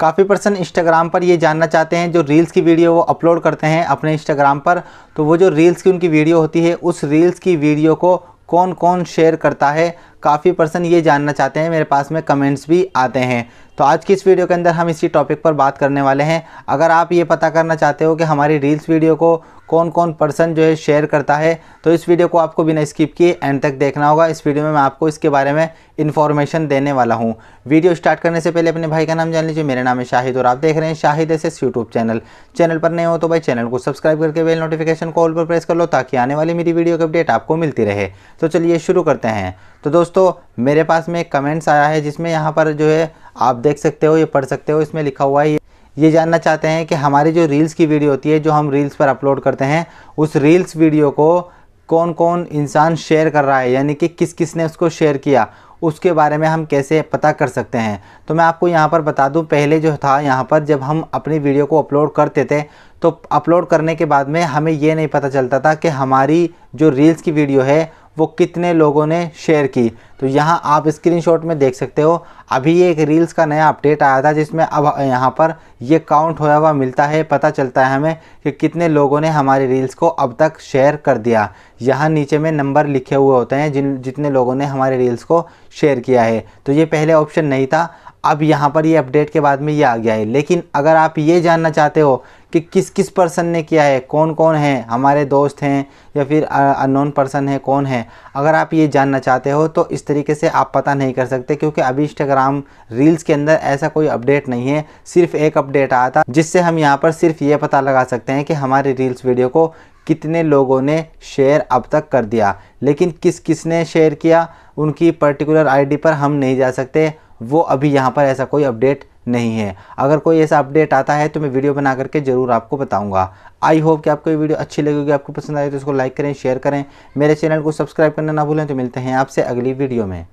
काफ़ी person Instagram पर ये जानना चाहते हैं जो रील्स की वीडियो वो अपलोड करते हैं अपने इंस्टाग्राम पर तो वो जो रील्स की उनकी वीडियो होती है उस रील्स की वीडियो को कौन कौन शेयर करता है काफ़ी पर्सन ये जानना चाहते हैं मेरे पास में कमेंट्स भी आते हैं तो आज की इस वीडियो के अंदर हम इसी टॉपिक पर बात करने वाले हैं अगर आप ये पता करना चाहते हो कि हमारी रील्स वीडियो को कौन कौन पर्सन जो है शेयर करता है तो इस वीडियो को आपको बिना स्किप किए एंड तक देखना होगा इस वीडियो में मैं आपको इसके बारे में इन्फॉर्मेशन देने वाला हूँ वीडियो स्टार्ट करने से पहले अपने भाई का नाम जान लीजिए मेरा नाम है शाहिद और आप देख रहे हैं Shahid S S YouTube channel channel पर नए हो तो भाई चैनल को सब्सक्राइब करके बेल नोटिफिकेशन कॉल पर प्रेस कर लो ताकि आने वाली मेरी वीडियो की अपडेट आपको मिलती रहे तो चलिए शुरू करते हैं तो दोस्तों मेरे पास में एक कमेंट्स आया है जिसमें यहाँ पर जो है आप देख सकते हो ये पढ़ सकते हो इसमें लिखा हुआ है ये जानना चाहते हैं कि हमारी जो रील्स की वीडियो होती है जो हम रील्स पर अपलोड करते हैं उस रील्स वीडियो को कौन कौन इंसान शेयर कर रहा है यानी कि किस किस ने उसको शेयर किया उसके बारे में हम कैसे पता कर सकते हैं तो मैं आपको यहाँ पर बता दूँ पहले जो था यहाँ पर जब हम अपनी वीडियो को अपलोड करते थे तो अपलोड करने के बाद में हमें ये नहीं पता चलता था कि हमारी जो रील्स की वीडियो है वो कितने लोगों ने शेयर की तो यहाँ आप स्क्रीनशॉट में देख सकते हो अभी एक रील्स का नया अपडेट आया था जिसमें अब यहाँ पर ये काउंट होया हुआ मिलता है पता चलता है हमें कि कितने लोगों ने हमारी रील्स को अब तक शेयर कर दिया यहाँ नीचे में नंबर लिखे हुए होते हैं जिन जितने लोगों ने हमारे रील्स को शेयर किया है तो ये पहले ऑप्शन नहीं था अब यहाँ पर ये अपडेट के बाद में ये आ गया है लेकिन अगर आप ये जानना चाहते हो कि किस किस पर्सन ने किया है कौन कौन है हमारे दोस्त हैं या फिर अननोन पर्सन है कौन है अगर आप ये जानना चाहते हो तो इस तरीके से आप पता नहीं कर सकते क्योंकि अभी इंस्टाग्राम रील्स के अंदर ऐसा कोई अपडेट नहीं है सिर्फ एक अपडेट आया था जिससे हम यहाँ पर सिर्फ ये पता लगा सकते हैं कि हमारे रील्स वीडियो को कितने लोगों ने शेयर अब तक कर दिया लेकिन किस किस ने शेयर किया उनकी पर्टिकुलर आईडी पर हम नहीं जा सकते वो अभी यहाँ पर ऐसा कोई अपडेट नहीं है अगर कोई ऐसा अपडेट आता है तो मैं वीडियो बना करके ज़रूर आपको बताऊंगा आई होप कि आपको ये वीडियो अच्छी लगेगी आपको पसंद आए तो इसको लाइक करें शेयर करें मेरे चैनल को सब्सक्राइब करना ना भूलें तो मिलते हैं आपसे अगली वीडियो में